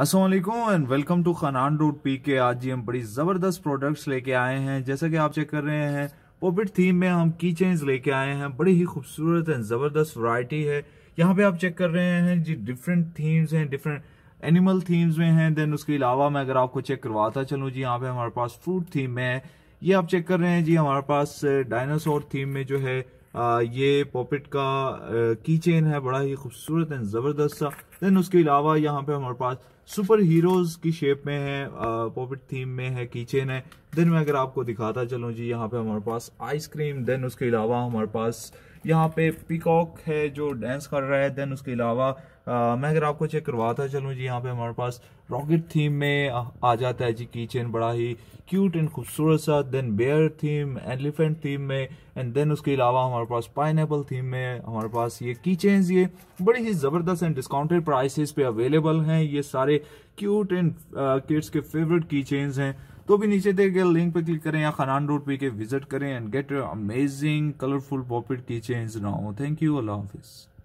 Aslam and welcome to खनान dot P K आज जी हम बड़ी ज़बरदस्त प्रोडक्ट्स लेके आए हैं जैसा कि आप चेक कर रहे हैं पोपिट थीम में हम की चेन्स लेके आए हैं बड़ी ही खूबसूरत एंड ज़बरदस्त वैरायटी है यहाँ पे आप चेक कर रहे हैं जी डिफरेंट थीम्स हैं डिफरेंट एनिमल थीम्स में हैं देन उसके अलावा मैं अगर आपको चेक करवाता चलूँ जी यहाँ पे हमारे पास फ्रूट थीम में है ये आप चेक कर रहे हैं जी हमारे पास डायनासोर थीम में जो है ये पॉपिट का की चेन है बड़ा ही खूबसूरत एंड ज़बरदस्त सा देन उसके अलावा यहाँ पे हमारे पास सुपर हीरोज़ की शेप में है पॉपिट थीम में है की चेन है देन मैं अगर आपको दिखाता चलूँ जी यहाँ पे हमारे पास आइसक्रीम देन उसके अलावा हमारे पास यहाँ पे पिकॉक है जो डांस कर रहा है देन उसके अलावा मैं अगर आपको चेक करवाता चलूँ जी यहाँ पे हमारे पास रॉकेट थीम में आ जाता है जी किचन बड़ा ही क्यूट एंड खूबसूरत सा then bear theme elephant theme में एंड देन उसके अलावा हमारे पास पाइन थीम में हमारे पास ये कीचेन्स ये बड़ी ही ज़बरदस्त एंड डिस्काउंटेड प्राइसेस पे अवेलेबल हैं ये सारे क्यूट एंड किड्स के फेवरेट कीचेन्स हैं तो भी नीचे दे गए लिंक पे क्लिक करें या खनान रोड पे के विजिट करें and get amazing colourful pop it की चेंज नाउ थैंक यू अल्लाह हाफिज़